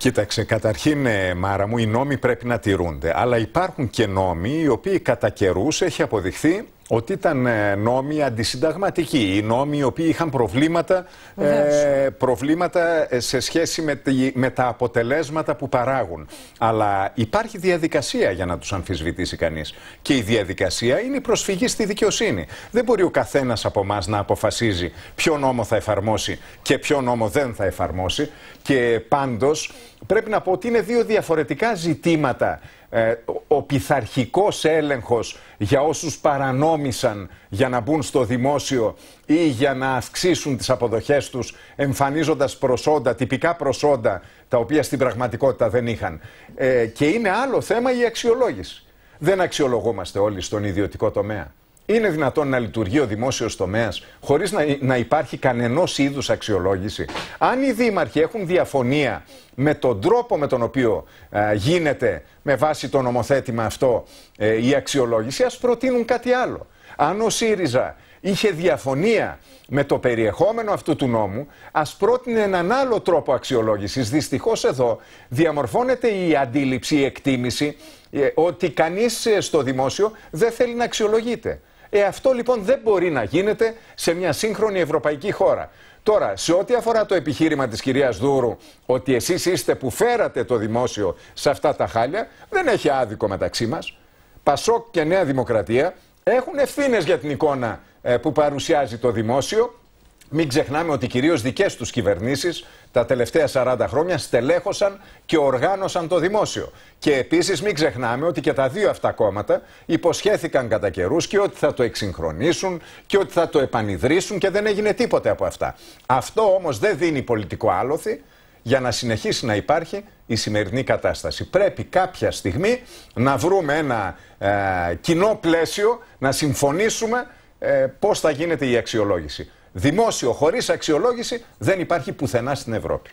Κοίταξε, καταρχήν, ε, Μάρα μου, οι νόμοι πρέπει να τηρούνται. Αλλά υπάρχουν και νόμοι οι οποίοι κατά καιρούς έχει αποδειχθεί ότι ήταν ε, νόμοι αντισυνταγματικοί, οι νόμοι οι οποίοι είχαν προβλήματα, ε, προβλήματα ε, σε σχέση με, τα αποτελέσματα που παράγουν. Αλλά υπάρχει διαδικασία για να τους αμφισβητήσει κανείς. Και η διαδικασία είναι η προσφυγή στη δικαιοσύνη. Δεν μπορεί ο καθένας από εμάς να αποφασίζει ποιο νόμο θα εφαρμόσει και ποιο νόμο δεν θα εφαρμόσει. Και πάντως πρέπει να πω ότι είναι δύο διαφορετικά ζητήματα ε, ο πειθαρχικός έλεγχος για όσους παρανόμησαν για να μπουν στο δημόσιο ή για να αυξήσουν τις αποδοχές τους εμφανίζοντας προσόντα, τυπικά προσόντα τα οποία στην πραγματικότητα δεν είχαν. Ε, και είναι άλλο θέμα η αξιολόγηση. Δεν αξιολογούμαστε όλοι στον ιδιωτικό τομέα. Είναι δυνατόν να λειτουργεί ο δημόσιος τομέας χωρίς να υπάρχει κανένα είδους αξιολόγηση. Αν οι δήμαρχοι έχουν διαφωνία με τον τρόπο με τον οποίο ε, γίνεται με βάση το νομοθέτημα αυτό ε, η αξιολόγηση, ας προτείνουν κάτι άλλο. Αν ο ΣΥΡΙΖΑ είχε διαφωνία με το περιεχόμενο αυτού του νόμου, ας πρότεινε έναν άλλο τρόπο αξιολόγησης. Δυστυχώς εδώ διαμορφώνεται η αντίληψη, η εκτίμηση ε, ότι κανείς στο δημόσιο δεν θέλει να αξιολογείται. Ε, αυτό λοιπόν δεν μπορεί να γίνεται σε μια σύγχρονη ευρωπαϊκή χώρα. Τώρα, σε ό,τι αφορά το επιχείρημα της κυρίας Δούρου ότι εσείς είστε που φέρατε το δημόσιο σε αυτά τα χάλια, δεν έχει άδικο μεταξύ μας. Πασόκ και Νέα Δημοκρατία έχουν ευθύνες για την εικόνα ε, που παρουσιάζει το δημόσιο μην ξεχνάμε ότι κυρίως δικές τους κυβερνήσεις τα τελευταία 40 χρόνια στελέχωσαν και οργάνωσαν το δημόσιο. Και επίσης μην ξεχνάμε ότι και τα δύο αυτά κόμματα υποσχέθηκαν κατά καιρούς και ότι θα το εξυγχρονίσουν και ότι θα το επανειδρύσουν και δεν έγινε τίποτε από αυτά. Αυτό όμως δεν δίνει πολιτικό άλοθη για να συνεχίσει να υπάρχει η σημερινή κατάσταση. Πρέπει κάποια στιγμή να βρούμε ένα ε, κοινό πλαίσιο, να συμφωνήσουμε ε, πώς θα γίνεται η αξιολόγηση. Δημόσιο χωρίς αξιολόγηση δεν υπάρχει πουθενά στην Ευρώπη.